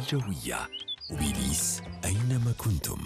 الجوية وبليس أينما كنتم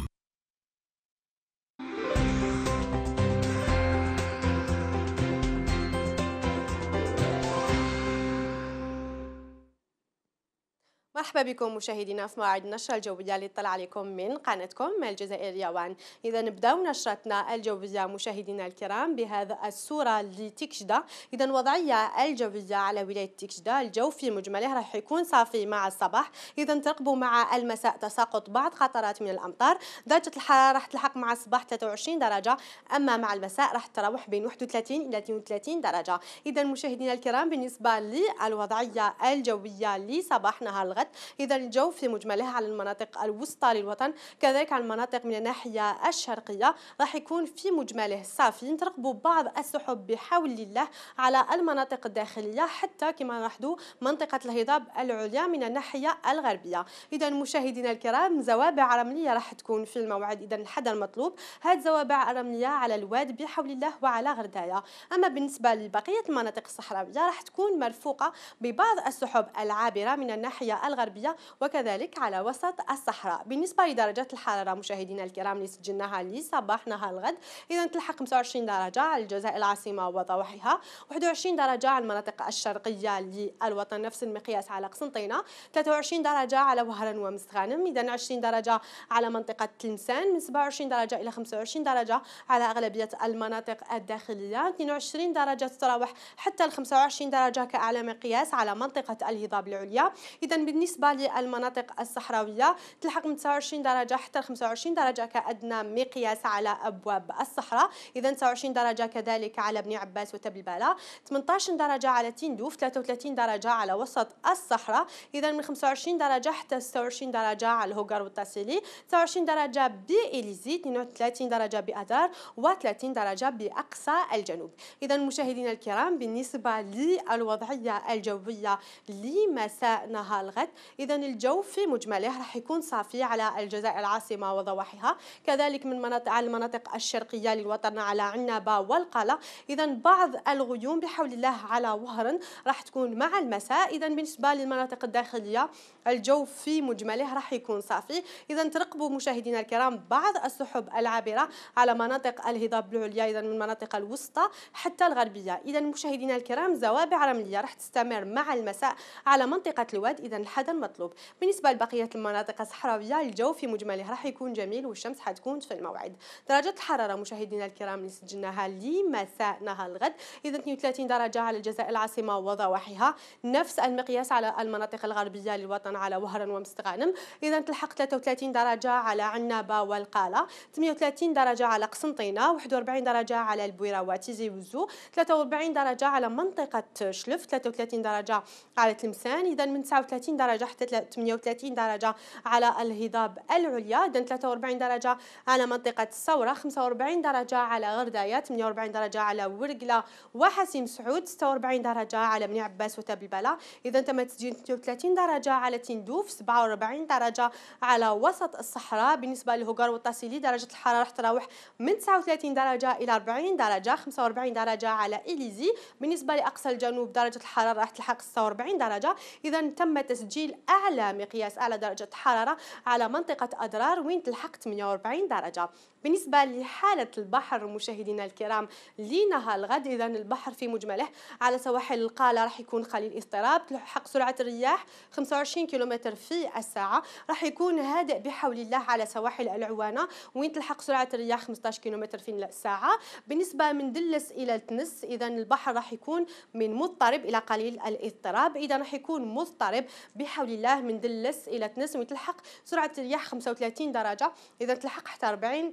مرحبا بكم مشاهدينا في موعد النشرة الجوية اللي طلع عليكم من قناتكم الجزائرية وان إذا نبداو نشرتنا الجوية مشاهدينا الكرام بهذا الصورة لتكشدة إذا الوضعية الجوية على ولاية تكشدة الجو في مجمله راح يكون صافي مع الصباح إذا ترقبوا مع المساء تساقط بعض قطرات من الأمطار درجة الحرارة راح تلحق مع الصباح 23 درجة أما مع المساء راح تتراوح بين 31 إلى 32 درجة إذا مشاهدينا الكرام بالنسبة للوضعية الجوية لصباح نهار الغد الحالات إذا الجو في مجمله على المناطق الوسطى للوطن كذلك على المناطق من الناحية الشرقية راح يكون في مجمله صافي نترقبوا بعض السحب بحول الله على المناطق الداخلية حتى كما لاحظوا منطقة الهضاب العليا من الناحية الغربية إذا مشاهدينا الكرام زوابع رملية راح تكون في الموعد إذا الحد المطلوب هاد زوابع رملية على الواد بحول الله وعلى غردايا أما بالنسبة لبقية المناطق الصحراوية راح تكون مرفوقة ببعض السحب العابرة من الناحية الغربية وكذلك على وسط الصحراء بالنسبة لدرجات الحرارة مشاهدينا الكرام اللي سجلناها لصباح نهار الغد إذا تلحق 25 درجة على الجزائر العاصمة وضواحيها 21 درجة على المناطق الشرقية للوطن نفس المقياس على قسنطينة 23 درجة على وهران ومستغانم إذا 20 درجة على منطقة تلمسان من 27 درجة إلى 25 درجة على أغلبية المناطق الداخلية 22 درجة تتراوح حتى ال 25 درجة كأعلى مقياس على منطقة الهضاب العليا إذا بالنسبة بالنسبه للمناطق الصحراويه تلحق من 29 درجه حتى 25 درجه كادنى مقياس على ابواب الصحراء اذا 29 درجه كذلك على بني عباس وتبلباله 18 درجه على تندوف 33 درجه على وسط الصحراء اذا من 25 درجه حتى 26 درجه على الهوغر والتاسيلي 29 درجه بإليزي 32 درجه بأدار و30 درجه بأقصى الجنوب اذا مشاهدينا الكرام بالنسبه للوضعيه الجويه لمساء نهار الغد إذا الجو في مجمله راح يكون صافي على الجزائر العاصمة وضواحيها كذلك من مناطق على المناطق الشرقية للوطن على عنابة والقلة إذا بعض الغيوم بحول الله على وهرن راح تكون مع المساء إذا بالنسبة للمناطق الداخلية الجو في مجمله راح يكون صافي إذا ترقبوا مشاهدينا الكرام بعض السحب العابرة على مناطق الهضاب العليا إذا من المناطق الوسطى حتى الغربية إذا مشاهدينا الكرام زوابع رملية راح تستمر مع المساء على منطقة الواد إذا هذا المطلوب بالنسبه لبقيه المناطق الصحراويه الجو في مجمله راح يكون جميل والشمس حتكون في الموعد درجه الحراره مشاهدينا الكرام اللي سجلناها لمساء نهار الغد اذا 32 درجه على الجزائر العاصمه وضواحيها نفس المقياس على المناطق الغربيه للوطن على وهران ومستغانم اذا تلحق 33 درجه على عنابه والقاله 38 درجه على قسنطينه 41 درجه على البويره وتيزي وزو 43 درجه على منطقه شلف 33 درجه على تلمسان اذا من 39 درجه درجة حتى 38 درجة على الهضاب العليا اذا 43 درجة على منطقة الثورة 45 درجة على غرداية 48 درجة على ورقلة وحسيم سعود 46 درجة على بني عباس وتبلبلة إذا تم تسجيل 32 درجة على تندوف 47 درجة على وسط الصحراء بالنسبة لهوغار والتاسيلي درجة الحرارة راح تراوح من 39 درجة إلى 40 درجة 45 درجة على إليزي بالنسبة لأقصى الجنوب درجة الحرارة راح تلحق 46 درجة إذا تم تسجيل تسجيل أعلى مقياس أعلى درجة حرارة على منطقة أدرار وين تلحق 48 درجة بالنسبة لحالة البحر مشاهدينا الكرام لنهار الغد إذا البحر في مجمله على سواحل القالة راح يكون خليل اضطراب تلحق سرعة الرياح 25 كيلومتر في الساعة راح يكون هادئ بحول الله على سواحل العوانة وين تلحق سرعة الرياح 15 كيلومتر في الساعة بالنسبة من دلس إلى تنس إذا البحر راح يكون من مضطرب إلى قليل الاضطراب إذا راح يكون مضطرب بحول حول الله من دلس الى تنس ويتلحق سرعه الرياح 35 درجه اذا تلحق حتى 40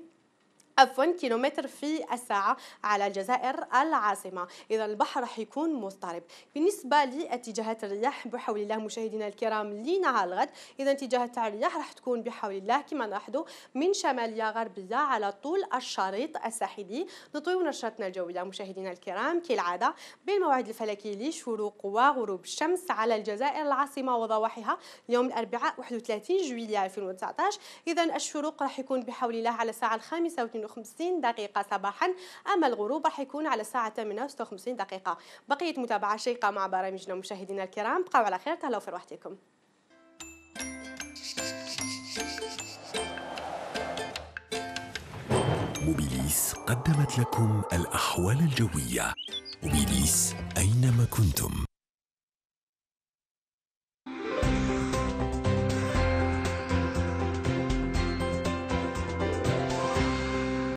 عفوا كيلومتر في الساعة على الجزائر العاصمة إذا البحر راح يكون مضطرب بالنسبة لاتجاهات الرياح بحول الله مشاهدينا الكرام لنهار الغد إذا اتجاهات الرياح راح تكون بحول الله كما نلاحظوا من شمالية غربية على طول الشريط الساحلي نطوي نشرتنا الجوية مشاهدينا الكرام كالعادة بالموعد الفلكي لشروق وغروب الشمس على الجزائر العاصمة وضواحيها يوم الأربعاء 31 جويلية 2019 إذا الشروق راح يكون بحول الله على الساعة الخامسة 52 دقيقة صباحا أما الغروب راح يكون على الساعة 8 دقيقة بقية متابعة شيقة مع برامجنا مشاهدينا الكرام بقوا على خير تهلاو في روحتكم موبيليس قدمت لكم الأحوال الجوية موبيليس أينما كنتم